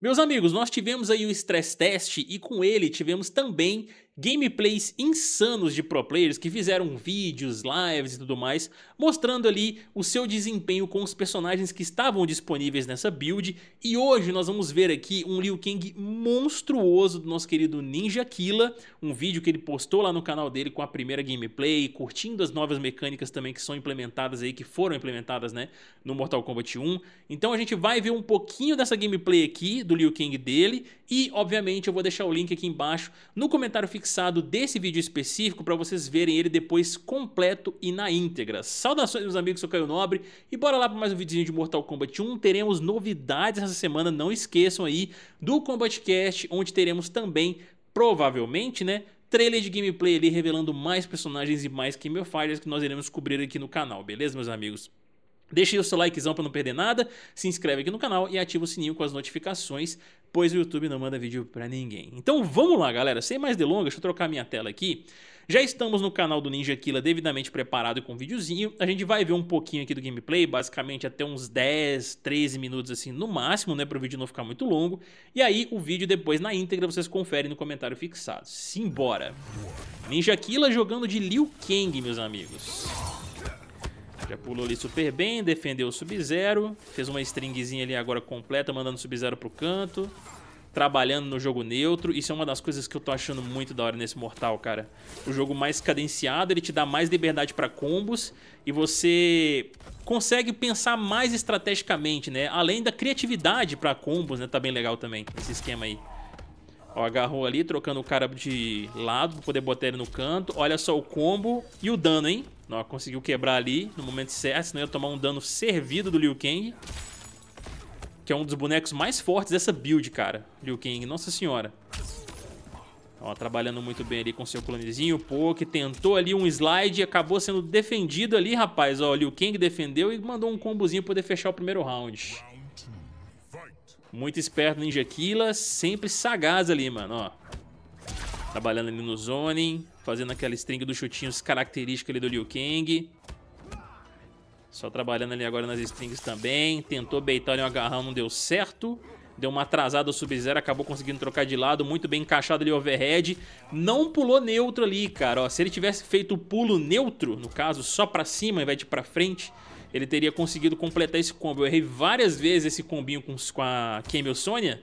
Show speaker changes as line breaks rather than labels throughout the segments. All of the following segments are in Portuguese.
Meus amigos, nós tivemos aí o stress test e com ele tivemos também gameplays insanos de pro players que fizeram vídeos, lives e tudo mais, mostrando ali o seu desempenho com os personagens que estavam disponíveis nessa build. E hoje nós vamos ver aqui um Liu Kang monstruoso do nosso querido Ninja Killa, um vídeo que ele postou lá no canal dele com a primeira gameplay, curtindo as novas mecânicas também que são implementadas aí, que foram implementadas, né, no Mortal Kombat 1. Então a gente vai ver um pouquinho dessa gameplay aqui do Liu Kang dele e, obviamente, eu vou deixar o link aqui embaixo no comentário fixado fixado desse vídeo específico para vocês verem ele depois completo e na íntegra. Saudações meus amigos, eu sou Caio Nobre e bora lá para mais um videozinho de Mortal Kombat 1. Teremos novidades essa semana, não esqueçam aí do Combat Cast, onde teremos também, provavelmente, né, trailer de gameplay ali revelando mais personagens e mais Game of Fighters que nós iremos cobrir aqui no canal, beleza meus amigos? Deixe o seu likezão para não perder nada, se inscreve aqui no canal e ativa o sininho com as notificações pois o YouTube não manda vídeo para ninguém. Então vamos lá, galera, sem mais delongas, deixa eu trocar minha tela aqui. Já estamos no canal do Ninja Killa devidamente preparado com um videozinho. A gente vai ver um pouquinho aqui do gameplay, basicamente até uns 10, 13 minutos assim no máximo, né, para o vídeo não ficar muito longo. E aí o vídeo depois na íntegra vocês conferem no comentário fixado. Simbora. Ninja Killa jogando de Liu Kang, meus amigos. Já pulou ali super bem, defendeu o Sub-Zero. Fez uma stringzinha ali agora completa, mandando o Sub-Zero pro canto. Trabalhando no jogo neutro. Isso é uma das coisas que eu tô achando muito da hora nesse Mortal, cara. O jogo mais cadenciado, ele te dá mais liberdade pra combos. E você consegue pensar mais estrategicamente, né? Além da criatividade pra combos, né? Tá bem legal também, esse esquema aí. Ó, agarrou ali, trocando o cara de lado pra poder botar ele no canto. Olha só o combo e o dano, hein? Não, conseguiu quebrar ali no momento certo, senão ia tomar um dano servido do Liu Kang. Que é um dos bonecos mais fortes dessa build, cara. Liu Kang, nossa senhora. Ó, trabalhando muito bem ali com seu clonezinho. Pô, que tentou ali um slide e acabou sendo defendido ali, rapaz. Ó, Liu Kang defendeu e mandou um combozinho pra poder fechar o primeiro round. Muito esperto Ninja Killa, sempre sagaz ali, mano, ó. Trabalhando ali no zoning. Fazendo aquela string dos chutinhos característica ali do Liu Kang. Só trabalhando ali agora nas strings também. Tentou beitar ali um agarrão, não deu certo. Deu uma atrasada o Sub-Zero, acabou conseguindo trocar de lado. Muito bem encaixado ali o overhead. Não pulou neutro ali, cara. Ó, se ele tivesse feito o pulo neutro, no caso, só pra cima ao invés de pra frente ele teria conseguido completar esse combo. Eu errei várias vezes esse combinho com, com a Camel Sonya,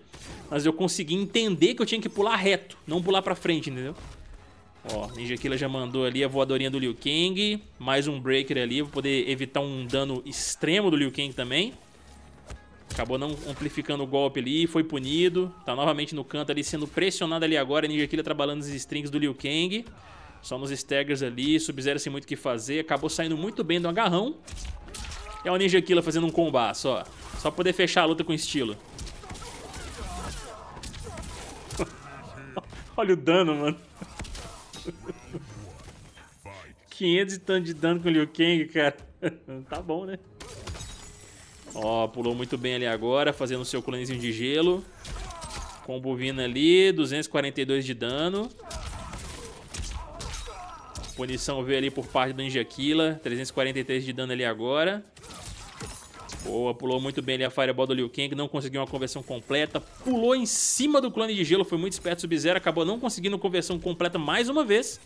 mas eu consegui entender que eu tinha que pular reto, não pular pra frente, entendeu? Ó, Ninja Killa já mandou ali a voadorinha do Liu Kang, mais um Breaker ali, vou poder evitar um dano extremo do Liu Kang também. Acabou não amplificando o golpe ali, foi punido. Tá novamente no canto ali, sendo pressionado ali agora. Ninja Killer trabalhando os strings do Liu Kang. Só nos staggers ali, Sub-Zero sem muito o que fazer. Acabou saindo muito bem do agarrão. É o Ninja Killa fazendo um combate, só. Só poder fechar a luta com estilo. Olha o dano, mano. 500 e tanto de dano com o Liu Kang, cara. tá bom, né? Ó, pulou muito bem ali agora, fazendo o seu clonezinho de gelo. Combo vindo ali, 242 de dano. Punição veio ali por parte do Injaquila. 343 de dano ali agora. Boa, pulou muito bem ali a Fireball do Liu Kang, não conseguiu uma conversão completa. Pulou em cima do clone de gelo, foi muito esperto, Sub-Zero acabou não conseguindo conversão completa mais uma vez.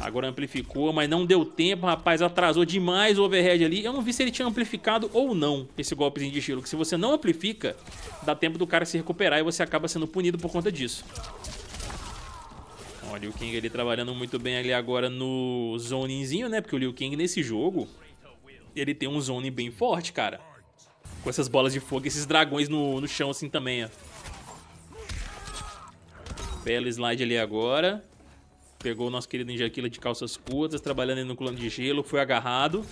Agora amplificou, mas não deu tempo, rapaz, atrasou demais o overhead ali. Eu não vi se ele tinha amplificado ou não esse golpezinho de gelo, que se você não amplifica, dá tempo do cara se recuperar e você acaba sendo punido por conta disso. Ó, Liu Kang ali trabalhando muito bem ali agora no zonezinho, né? Porque o Liu Kang nesse jogo, ele tem um zone bem forte, cara. Com essas bolas de fogo e esses dragões no, no chão assim também, ó. Belo slide ali agora. Pegou o nosso querido Ninja Killer de calças curtas, trabalhando no clã de gelo, foi agarrado.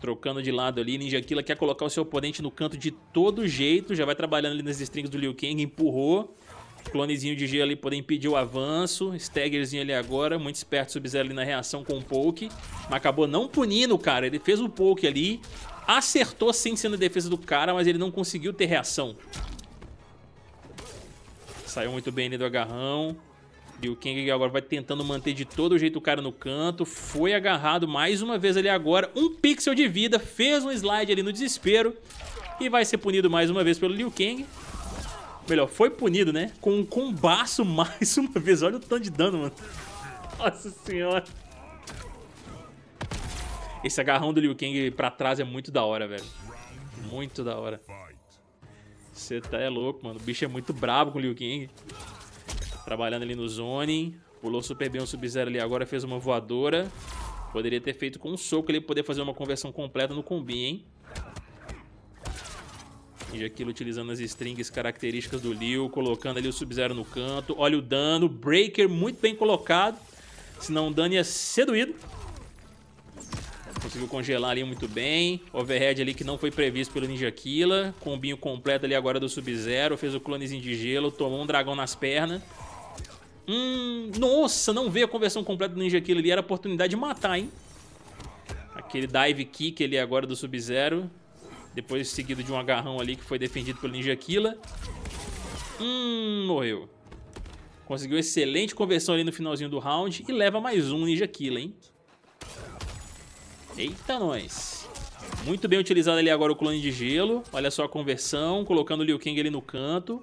Trocando de lado ali, Ninja Killer quer colocar o seu oponente no canto de todo jeito, já vai trabalhando ali nas strings do Liu Kang, empurrou. Clonezinho de G ali poder impedir o avanço. Staggerzinho ali agora. Muito esperto Sub-Zero ali na reação com o poke. Mas acabou não punindo, cara. Ele fez o poke ali. Acertou sem ser na defesa do cara, mas ele não conseguiu ter reação. Saiu muito bem ali do agarrão. E o Kang agora vai tentando manter de todo jeito o cara no canto. Foi agarrado mais uma vez ali agora. Um pixel de vida. Fez um slide ali no desespero. E vai ser punido mais uma vez pelo Liu Kang. Melhor, foi punido, né? Com um combaço mais uma vez. Olha o tanto de dano, mano. Nossa senhora. Esse agarrão do Liu Kang pra trás é muito da hora, velho. Muito da hora. Você tá é louco, mano. O bicho é muito brabo com o Liu Kang. Trabalhando ali no zoning. Pulou super bem o Sub-Zero ali agora, fez uma voadora. Poderia ter feito com um soco ele poder fazer uma conversão completa no combi, hein? E aquilo utilizando as strings características do Liu, colocando ali o Sub-Zero no canto. Olha o dano, Breaker muito bem colocado, senão o dano ia seduído. Conseguiu congelar ali muito bem. Overhead ali que não foi previsto pelo Ninja Killa. Combinho completo ali agora do Sub-Zero. Fez o clonezinho de gelo. Tomou um dragão nas pernas. Hum, nossa, não veio a conversão completa do Ninja Killer ali. Era a oportunidade de matar, hein? Aquele dive kick ali agora do Sub-Zero. Depois seguido de um agarrão ali que foi defendido pelo Ninja Killa. Hum, morreu. Conseguiu excelente conversão ali no finalzinho do round e leva mais um Ninja Killa, hein? Eita, nós. Muito bem utilizado ali agora o clone de gelo. Olha só a conversão, colocando o Liu Kang ali no canto.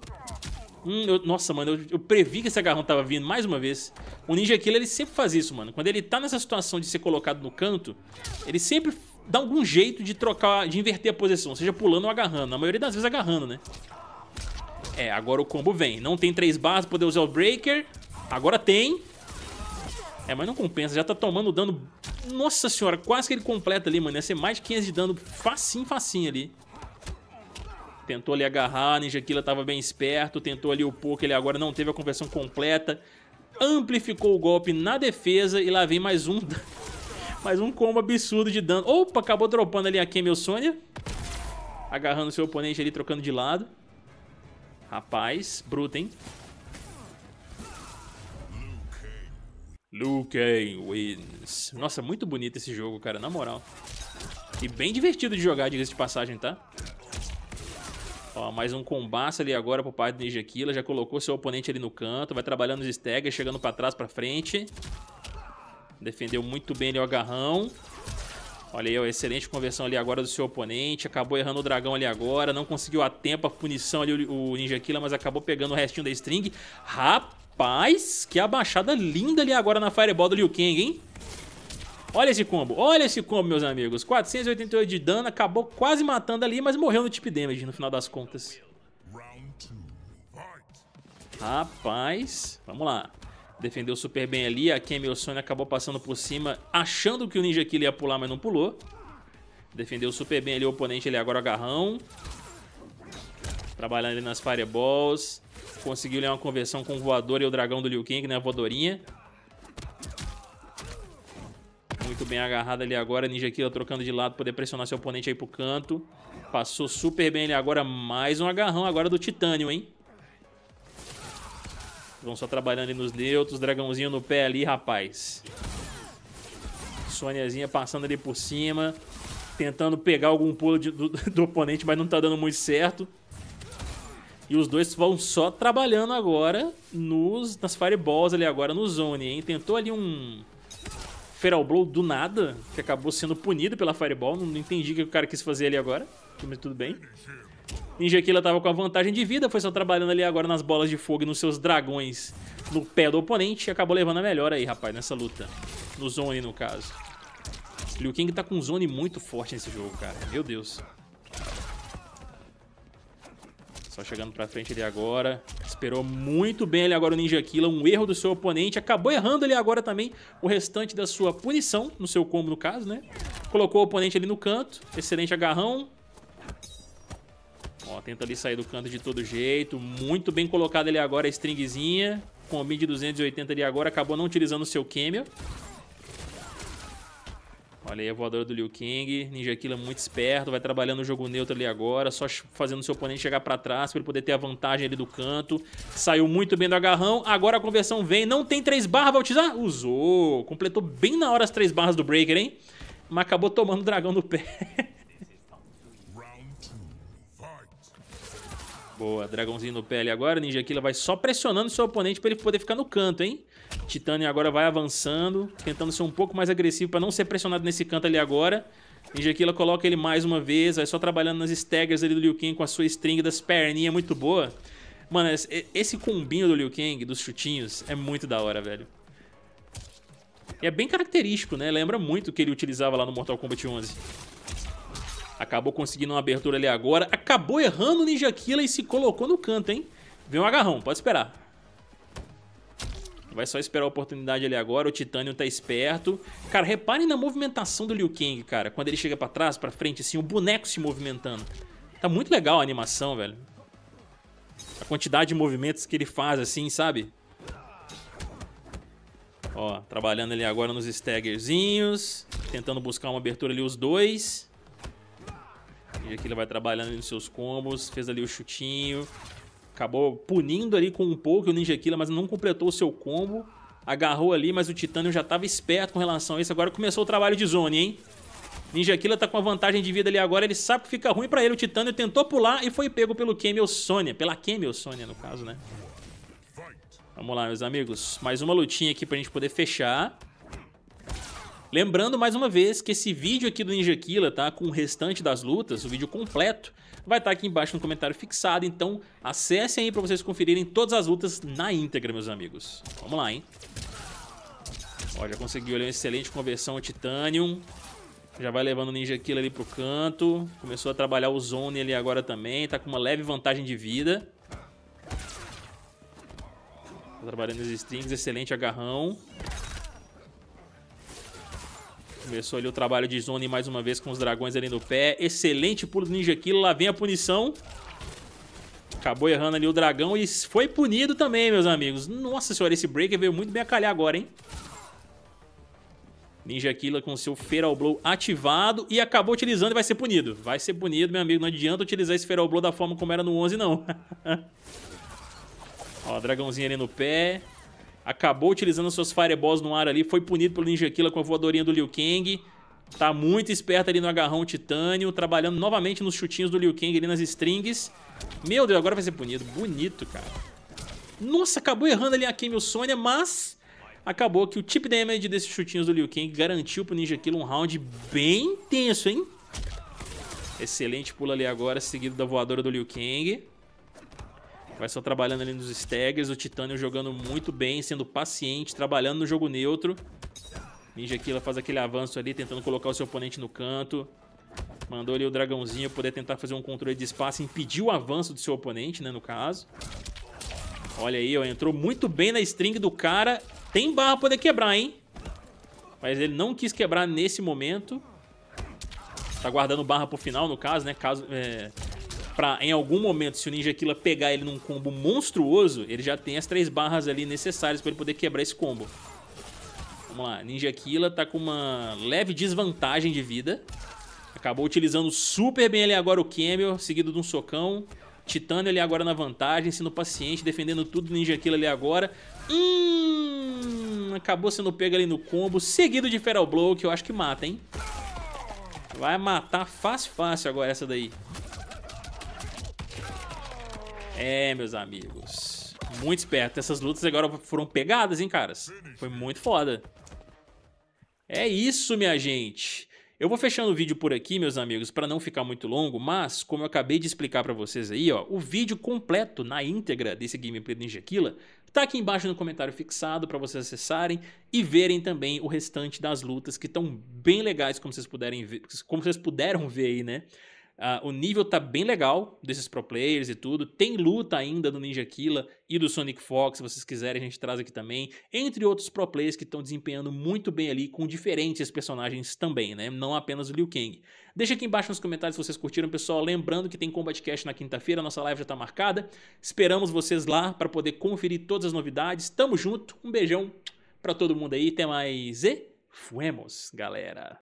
Hum, eu, nossa, mano, eu, eu, previ que esse agarrão tava vindo mais uma vez. O Ninja Killer, ele sempre faz isso, mano. Quando ele tá nessa situação de ser colocado no canto, ele sempre dá algum jeito de trocar, de inverter a posição, seja pulando ou agarrando. Na maioria das vezes agarrando, né? É, agora o combo vem. Não tem três barras pra poder usar é o Breaker. Agora tem. É, mas não compensa. Já tá tomando dano... Nossa senhora, quase que ele completa ali, mano. Ia ser mais de 500 de dano facinho, facinho ali. Tentou ali agarrar, Ninja Killa tava bem esperto. Tentou ali o Poké. ele agora não teve a conversão completa. Amplificou o golpe na defesa e lá vem mais um... Mais um combo absurdo de dano. Opa, acabou dropando ali a Camel Sonya. Agarrando seu oponente ali, trocando de lado. Rapaz, bruto, hein? Luke wins. Nossa, muito bonito esse jogo, cara, na moral. E bem divertido de jogar, diga-se de passagem, tá? Ó, mais um combaço ali agora pro pai do Ninja Killa. Já colocou seu oponente ali no canto. Vai trabalhando os staggers, chegando pra trás, pra frente. Defendeu muito bem ali o agarrão. Olha aí, ó, excelente conversão ali agora do seu oponente. Acabou errando o dragão ali agora. Não conseguiu a tempo, a punição ali o Ninja Killer, mas acabou pegando o restinho da string. Rapaz, que abaixada linda ali agora na Fireball do Liu Kang, hein? Olha esse combo, olha esse combo, meus amigos. 488 de dano, acabou quase matando ali, mas morreu no tip damage no final das contas. Rapaz, vamos lá. Defendeu super bem ali. A Kemi acabou passando por cima, achando que o Ninja Killer ia pular, mas não pulou. Defendeu super bem ali o oponente ele é agora, agarrão. Trabalhando ali nas fireballs. Conseguiu uma conversão com o voador e o dragão do Liu Kang, né? A voadorinha. Muito bem agarrado ali agora. Ninja Killer trocando de lado, poder pressionar seu oponente aí pro canto. Passou super bem ali agora. Mais um agarrão agora do Titânio, hein? Vão só trabalhando ali nos neutros. Dragãozinho no pé ali, rapaz. Soniazinha passando ali por cima. Tentando pegar algum pulo de, do, do, oponente, mas não tá dando muito certo. E os dois vão só trabalhando agora nos, nas fireballs ali agora no zone, hein? Tentou ali um Feral Blow do nada, que acabou sendo punido pela fireball. Não, não entendi o que o cara quis fazer ali agora, mas tudo bem. Ninja Killa tava com a vantagem de vida, foi só trabalhando ali agora nas bolas de fogo e nos seus dragões no pé do oponente. E acabou levando a melhor aí, rapaz, nessa luta. No zone, no caso. Liu Kang tá com um zone muito forte nesse jogo, cara. Meu Deus. Só chegando pra frente ali agora. Esperou muito bem ali agora o Ninja Killa. Um erro do seu oponente. Acabou errando ali agora também o restante da sua punição. No seu combo, no caso, né? Colocou o oponente ali no canto. Excelente agarrão tenta ali sair do canto de todo jeito. Muito bem colocado ali agora a stringzinha. o mid 280 ali agora. Acabou não utilizando o seu Camel. Olha aí a voadora do Liu Kang. Ninja Killer muito esperto. Vai trabalhando o jogo neutro ali agora. Só fazendo o seu oponente chegar pra trás pra ele poder ter a vantagem ali do canto. Saiu muito bem do agarrão. Agora a conversão vem. Não tem três barras. Vai utilizar? Usou. Completou bem na hora as três barras do Breaker, hein? Mas acabou tomando o dragão no pé. Boa, dragãozinho no pele agora. Ninja Killa vai só pressionando seu oponente pra ele poder ficar no canto, hein? Titânia agora vai avançando, tentando ser um pouco mais agressivo pra não ser pressionado nesse canto ali agora. Ninja Killa coloca ele mais uma vez, vai só trabalhando nas staggers ali do Liu Kang com a sua string das perninhas é muito boa. Mano, esse combinho do Liu Kang, dos chutinhos, é muito da hora, velho. E é bem característico, né? Lembra muito o que ele utilizava lá no Mortal Kombat 11. Acabou conseguindo uma abertura ali agora. Acabou errando o Ninja Killer e se colocou no canto, hein? Vem um agarrão, pode esperar. Vai só esperar a oportunidade ali agora. O Titânio tá esperto. Cara, reparem na movimentação do Liu Kang, cara. Quando ele chega pra trás, pra frente, assim, o boneco se movimentando. Tá muito legal a animação, velho. A quantidade de movimentos que ele faz, assim, sabe? Ó, trabalhando ali agora nos staggerzinhos. Tentando buscar uma abertura ali os dois. E aqui ele vai trabalhando nos seus combos, fez ali o chutinho. Acabou punindo ali com um pouco o Ninja Killer, mas não completou o seu combo. Agarrou ali, mas o Titânio já estava esperto com relação a isso. Agora começou o trabalho de zone, hein? Ninja Killer tá com a vantagem de vida ali agora, ele sabe que fica ruim pra ele, o Titânio tentou pular e foi pego pelo Camel Sônia, pela Camel Sônia no caso, né? Vamos lá, meus amigos, mais uma lutinha aqui pra gente poder fechar. Lembrando mais uma vez que esse vídeo aqui do Ninja Killa, tá? Com o restante das lutas, o vídeo completo, vai estar tá aqui embaixo no comentário fixado. Então acessem aí para vocês conferirem todas as lutas na íntegra, meus amigos. Vamos lá, hein? Ó, já conseguiu ali uma excelente conversão ao Titanium. Já vai levando o Ninja Killer ali pro canto. Começou a trabalhar o Zone ali agora também. Tá com uma leve vantagem de vida. Tá trabalhando os strings, excelente agarrão. Começou ali o trabalho de Zone mais uma vez com os dragões ali no pé. Excelente pulo do Ninja Kill. Lá vem a punição. Acabou errando ali o dragão e foi punido também, meus amigos. Nossa senhora, esse Breaker veio muito bem a calhar agora, hein? Ninja Killa com seu Feral Blow ativado e acabou utilizando e vai ser punido. Vai ser punido, meu amigo. Não adianta utilizar esse Feral Blow da forma como era no 11, não. Ó, dragãozinho ali no pé acabou utilizando suas fireballs no ar ali, foi punido pelo Ninja Killer com a voadorinha do Liu Kang. Tá muito esperto ali no agarrão titânio, trabalhando novamente nos chutinhos do Liu Kang ali nas strings. Meu Deus, agora vai ser punido. Bonito, cara. Nossa, acabou errando ali a Camel Sônia, mas acabou que o chip damage desses chutinhos do Liu Kang garantiu pro Ninja Killer um round bem intenso, hein? Excelente pula ali agora, seguido da voadora do Liu Kang. Vai só trabalhando ali nos staggers, o Titânio jogando muito bem, sendo paciente, trabalhando no jogo neutro. Ninja Killa faz aquele avanço ali, tentando colocar o seu oponente no canto. Mandou ali o dragãozinho poder tentar fazer um controle de espaço, impedir o avanço do seu oponente, né, no caso. Olha aí, ó, entrou muito bem na string do cara. Tem barra pra poder quebrar, hein? Mas ele não quis quebrar nesse momento. Tá guardando barra pro final, no caso, né? Caso, é pra em algum momento, se o Ninja Killer pegar ele num combo monstruoso, ele já tem as três barras ali necessárias pra ele poder quebrar esse combo. Vamos lá, Ninja Killer tá com uma leve desvantagem de vida. Acabou utilizando super bem ali agora o Camel, seguido de um socão. Titânio ali agora na vantagem, sendo paciente, defendendo tudo do Ninja Killer ali agora. Hum, acabou sendo pego ali no combo, seguido de Feral Blow, que eu acho que mata, hein? Vai matar fácil, fácil agora essa daí. É, meus amigos. Muito esperto. Essas lutas agora foram pegadas, hein, caras? Foi muito foda. É isso, minha gente. Eu vou fechando o vídeo por aqui, meus amigos, para não ficar muito longo, mas como eu acabei de explicar para vocês aí, ó, o vídeo completo na íntegra desse gameplay do Ninja Killa tá aqui embaixo no comentário fixado para vocês acessarem e verem também o restante das lutas que estão bem legais, como vocês puderem ver, como vocês puderam ver aí, né? Uh, o nível tá bem legal desses pro players e tudo. Tem luta ainda do Ninja Killa e do Sonic Fox, se vocês quiserem a gente traz aqui também. Entre outros pro players que estão desempenhando muito bem ali com diferentes personagens também, né? Não apenas o Liu Kang. Deixa aqui embaixo nos comentários se vocês curtiram, pessoal. Lembrando que tem Combat Cash na quinta-feira, nossa live já tá marcada. Esperamos vocês lá para poder conferir todas as novidades. Tamo junto, um beijão para todo mundo aí. Até mais e fuemos, galera!